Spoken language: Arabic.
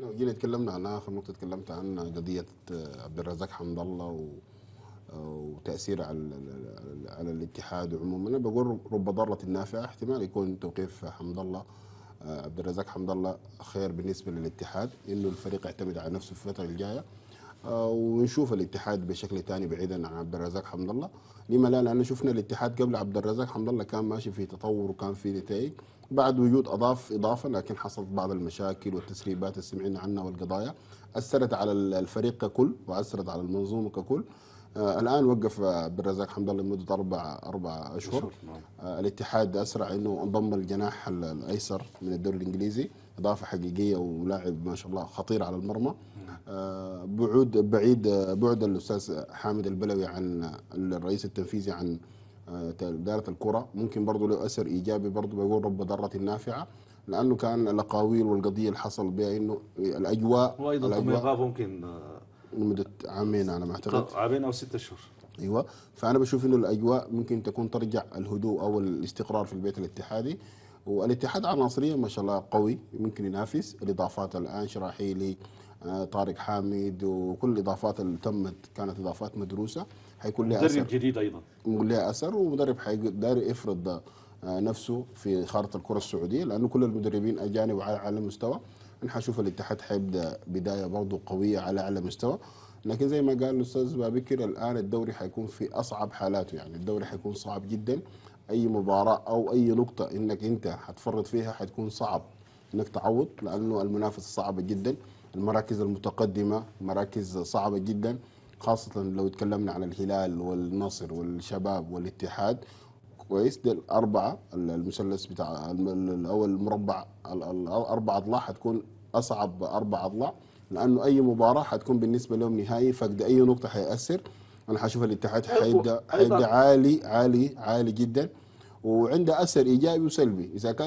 احنا جينا اتكلمنا عنها اخر نقطه اتكلمت عن قضيه آه، عبد الرزاق حمد الله و... آه، وتاثيره على على الاتحاد عموما انا بقول رب ضاره نافعه احتمال يكون توقيف حمد الله آه، عبد الرزاق حمد الله خير بالنسبه للاتحاد انه الفريق يعتمد على نفسه في الفتره الجايه آه، ونشوف الاتحاد بشكل ثاني بعيدا عن عبد الرزاق حمد الله لما لا لانه شفنا الاتحاد قبل عبد الرزاق حمد الله كان ماشي في تطور وكان في نتائج بعد وجود اضاف اضافه لكن حصلت بعض المشاكل والتسريبات اللي سمعنا عنها والقضايا اثرت على الفريق ككل واثرت على المنظومه ككل آه الان وقف عبد الرزاق حمد الله لمده اربع اربع اشهر نعم. آه الاتحاد اسرع انه انضم الجناح الايسر من الدوري الانجليزي اضافه حقيقيه ولاعب ما شاء الله خطير على المرمى بعد بعيد بعد الاستاذ حامد البلوي عن الرئيس التنفيذي عن اداره آه، الكره ممكن برضه له اثر ايجابي برضه بيقول رب ضره نافعه لانه كان الاقاويل والقضيه اللي حصل بها انه الاجواء وايضا تمغيب ممكن آه، لمده عامين على ما اعتقد عامين او ستة اشهر ايوه فانا بشوف انه الاجواء ممكن تكون ترجع الهدوء او الاستقرار في البيت الاتحادي والاتحاد عناصريا ما شاء الله قوي ممكن ينافس الاضافات الان شراحيلي آه، طارق حامد وكل الاضافات اللي تمت كانت اضافات مدروسه حيكون لها اثر مدرب جديد ايضا لها اثر ومدرب حيقدر يفرض آه، نفسه في خارطه الكره السعوديه لانه كل المدربين اجانب على اعلى مستوى نحن حنشوف الاتحاد حيبدا بدايه برضه قويه على اعلى مستوى لكن زي ما قال الاستاذ بابكر الان الدوري حيكون في اصعب حالاته يعني الدوري حيكون صعب جدا اي مباراه او اي نقطه انك انت حتفرط فيها حتكون صعب انك تعوض لانه المنافسه صعبه جدا المراكز المتقدمه مراكز صعبه جدا خاصه لو تكلمنا عن الهلال والنصر والشباب والاتحاد كويس دي الاربعه المثلث بتاع او المربع الاربع اضلاع حتكون اصعب اربع اضلاع لانه اي مباراه حتكون بالنسبه لهم نهائي فقد اي نقطه حياثر انا حشوف الاتحاد أيوة، حيبدا حيبدا عالي عالي عالي جدا وعنده اثر ايجابي وسلبي اذا كان